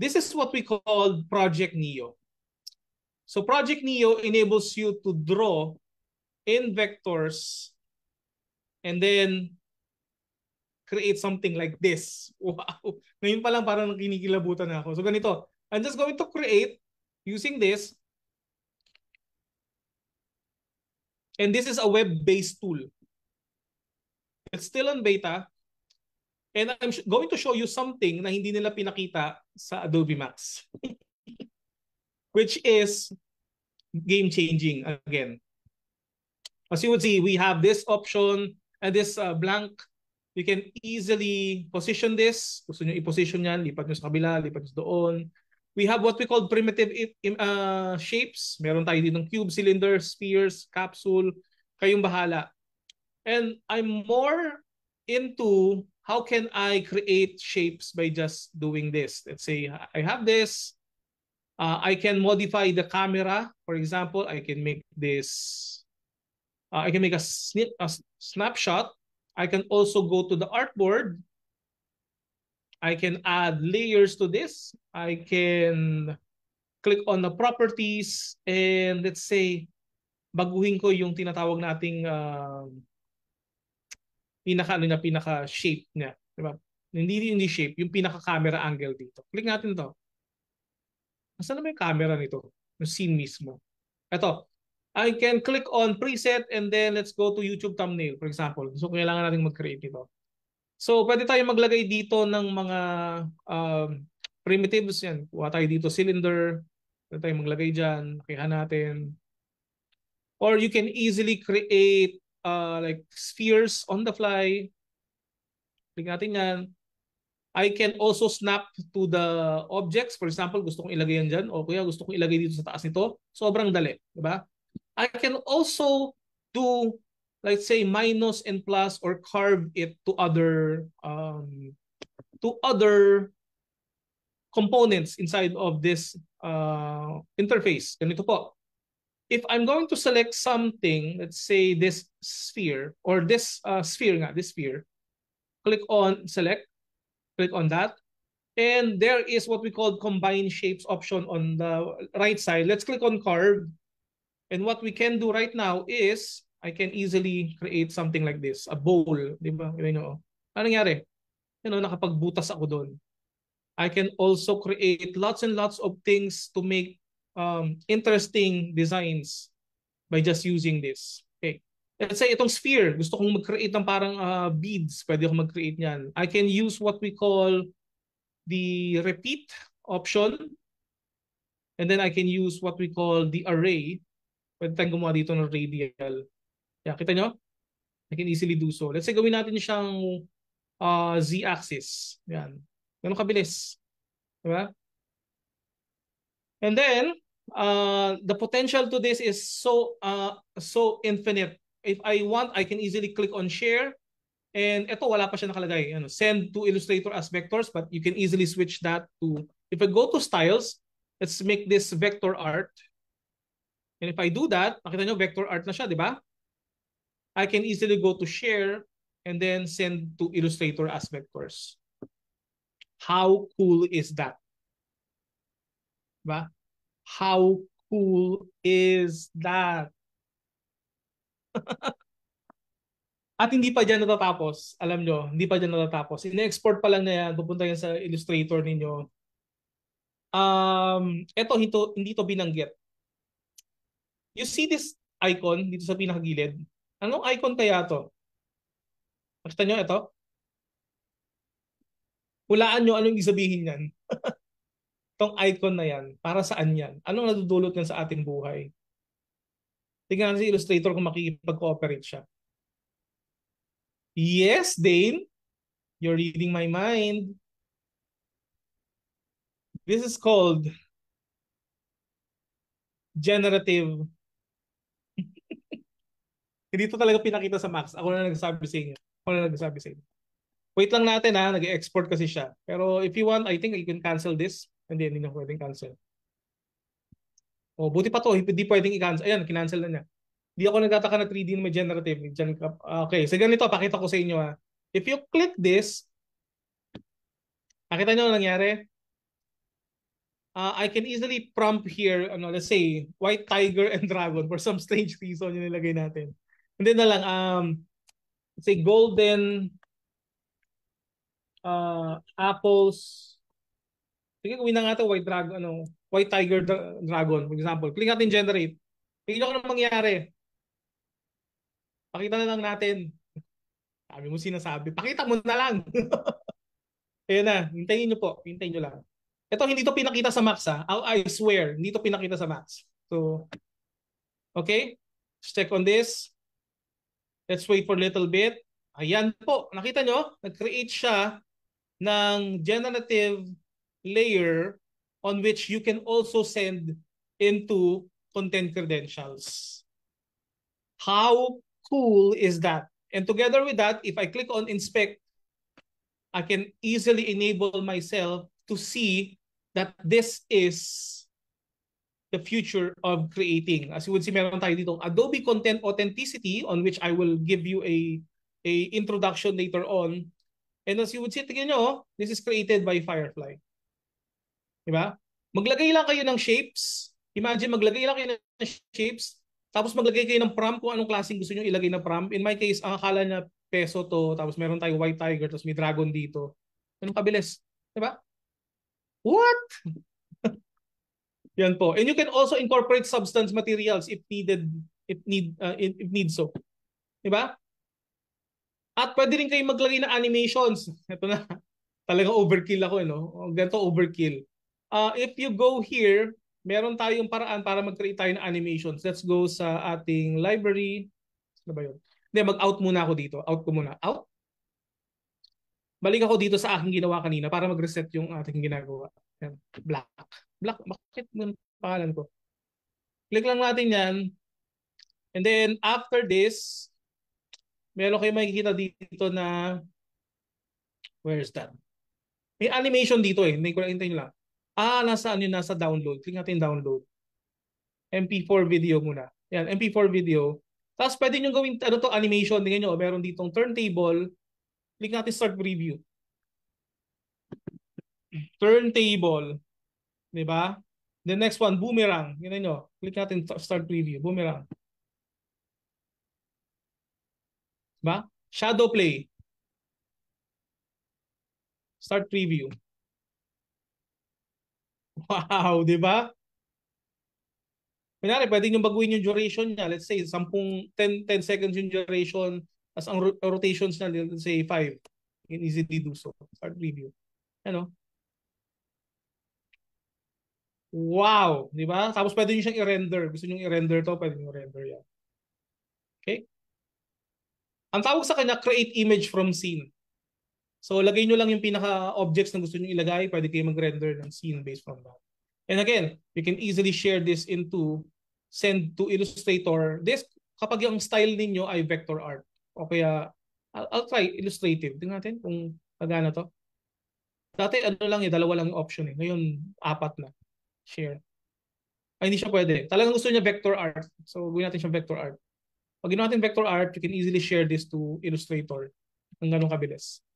This is what we call Project Neo. So Project Neo enables you to draw in vectors and then create something like this. Wow! Ngayon pa lang parang kinikilabutan na ako. So ganito, I'm just going to create using this. And this is a web-based tool. It's still on beta. And I'm going to show you something na hindi nila pinakita sa Adobe Max. Which is game changing again. As you would see, we have this option and this uh, blank. You can easily position this. Gusto nyo i-position yan, lipat nyo sa kabila, lipat nyo doon. We have what we call primitive uh, shapes. Meron tayo din ng cube, cylinder, spheres, capsule. Kayong bahala. And I'm more into how can I create shapes by just doing this? Let's say I have this. Uh, I can modify the camera. For example, I can make this. Uh, I can make a, snip, a snapshot. I can also go to the artboard. I can add layers to this. I can click on the properties and let's say baguhin ko yung tinatawag nating uh, pinaka ano niya, pinaka shape niya, di ba? Hindi hindi shape, yung pinaka camera angle dito. Click natin to. Asan na ba yung camera nito? Yung scene mismo. Ito. I can click on preset and then let's go to YouTube thumbnail for example. So kailangan nating mag-create nito. So pwede tayo maglagay dito ng mga um, primitives yan. Kuha tayo dito cylinder. Pwede tayo maglagay diyan. Kaya natin. Or you can easily create uh, like spheres on the fly. Click natin yan. I can also snap to the objects. For example, gusto kong ilagay yan dyan. O kuya, gusto kong ilagay dito sa taas nito. Sobrang dali. Diba? I can also do, let's say, minus and plus or carve it to other um, to other components inside of this uh, interface. Ganito po. if I'm going to select something, let's say this sphere or this uh, sphere, nga, this sphere, click on select, click on that. And there is what we call combine shapes option on the right side. Let's click on curve. And what we can do right now is I can easily create something like this, a bowl, di ba? You know, ano nangyari? You know, nakapagbutas ako doon. I can also create lots and lots of things to make um, interesting designs by just using this. Okay. Let's say itong sphere, gusto kong mag-create ng parang uh, beads. Pwede akong mag-create niyan. I can use what we call the repeat option. And then I can use what we call the array. Pwede tayong gumawa dito ng radial. Yeah, kita nyo? I can easily do so. Let's say gawin natin siyang uh, z-axis. Yan. Ganun kabilis. Diba? And then, uh, the potential to this is so uh, so infinite. If I want, I can easily click on share. And ito, wala pa siya nakalagay. Ano, send to Illustrator as vectors, but you can easily switch that to, if I go to styles, let's make this vector art. And if I do that, makita nyo, vector art na siya, di ba? I can easily go to share and then send to Illustrator as vectors. How cool is that? Ba? How cool is that? At hindi pa dyan natatapos. Alam nyo, hindi pa dyan natatapos. Ine-export pa lang na yan. Pupunta yan sa Illustrator ninyo. Um, eto, ito, hindi to binanggit. You see this icon dito sa pinakagilid? Anong icon kaya to? Nakita nyo ito? Hulaan nyo anong ibig sabihin yan. tong icon na yan, para saan yan? Anong nadudulot yan sa ating buhay? Tingnan natin si Illustrator kung makikipag-cooperate siya. Yes, Dane. You're reading my mind. This is called generative. Hindi to talaga pinakita sa Max. Ako na nagsasabi sa inyo. Ako na nagsasabi sa inyo. Wait lang natin ha. Nag-export kasi siya. Pero if you want, I think you can cancel this. Hindi, hindi na pwedeng cancel. O, oh, buti pa to, hindi pwedeng i-cancel. Ayan, kinancel na niya. Hindi ako nagtataka na 3D na may generative. Ah, okay, so ganito, pakita ko sa inyo ha. Ah. If you click this, nakita nyo na nangyari? Uh, I can easily prompt here, ano, let's say, white tiger and dragon for some strange reason yung nilagay natin. Hindi na lang, um, say golden uh, apples Sige, gawin na nga ito, white, drag, ano, white tiger dragon, for example. Click natin generate. Tingin ko anong mangyayari. Pakita na lang natin. Sabi mo sinasabi. Pakita mo na lang. Ayan na. Hintayin nyo po. Hintayin nyo lang. Ito, hindi to pinakita sa Max ha. I, I swear, hindi to pinakita sa Max. So, okay. Let's check on this. Let's wait for a little bit. Ayan po. Nakita nyo? Nag-create siya ng generative layer on which you can also send into content credentials. How cool is that? And together with that, if I click on inspect, I can easily enable myself to see that this is the future of creating. As you would see, meron tayo dito Adobe Content Authenticity on which I will give you a, a introduction later on. And as you would see, tignan nyo, oh, this is created by Firefly. Di ba? Maglagay lang kayo ng shapes. Imagine, maglagay lang kayo ng shapes. Tapos maglagay kayo ng prompt kung anong klaseng gusto nyo ilagay na prompt. In my case, ang akala na peso to, tapos meron tayong white tiger, tapos may dragon dito. Anong kabilis? Di ba? What? Yan po. And you can also incorporate substance materials if needed, if need, uh, if need so. Di ba? At pwede rin kayong maglagay ng animations. Ito na. Talagang overkill ako, eh, no? Ganito overkill uh, if you go here, meron tayong paraan para mag-create tayo ng animations. Let's go sa ating library. Ano ba yun? Hindi, mag-out muna ako dito. Out ko muna. Out. Balik ako dito sa aking ginawa kanina para mag-reset yung ating ginagawa. Yan. Black. Black. Bakit mo pangalan ko? Click lang natin yan. And then after this, meron kayo makikita dito na where is that? May animation dito eh. Hindi ko lang hintayin lang. Ah, nasa ano yun, nasa download. Click natin download. MP4 video muna. Yan, MP4 video. Tapos pwede nyo gawin, ano to, animation. Tingnan nyo, oh, meron ditong turntable. Click natin start preview. Turntable. Di ba? The next one, boomerang. Tingnan nyo. Click natin start preview. Boomerang. Di ba? Shadow play. Start preview. Wow, di ba? Kunyari, pwede nyo baguhin yung duration niya. Let's say, 10, 10 seconds yung duration. as ang rotations na, let's say, 5. You can easily do so. Start review. Ano? Wow! Di ba? Tapos pwede nyo siyang i-render. Gusto nyo i-render to, pwede nyo render yan. Okay? Ang tawag sa kanya, create image from scene. So lagay nyo lang yung pinaka-objects na gusto nyo ilagay. Pwede kayo mag-render ng scene based from that. And again, you can easily share this into send to Illustrator. This, kapag yung style ninyo ay vector art. O kaya, I'll, I'll try illustrative. Tingnan natin kung pagana to. Dati ano lang eh, dalawa lang yung option eh. Ngayon, apat na. Share. Ay, hindi siya pwede. Talagang gusto niya vector art. So, gawin natin siyang vector art. Pag ginawa natin vector art, you can easily share this to Illustrator Ang ganong kabilis.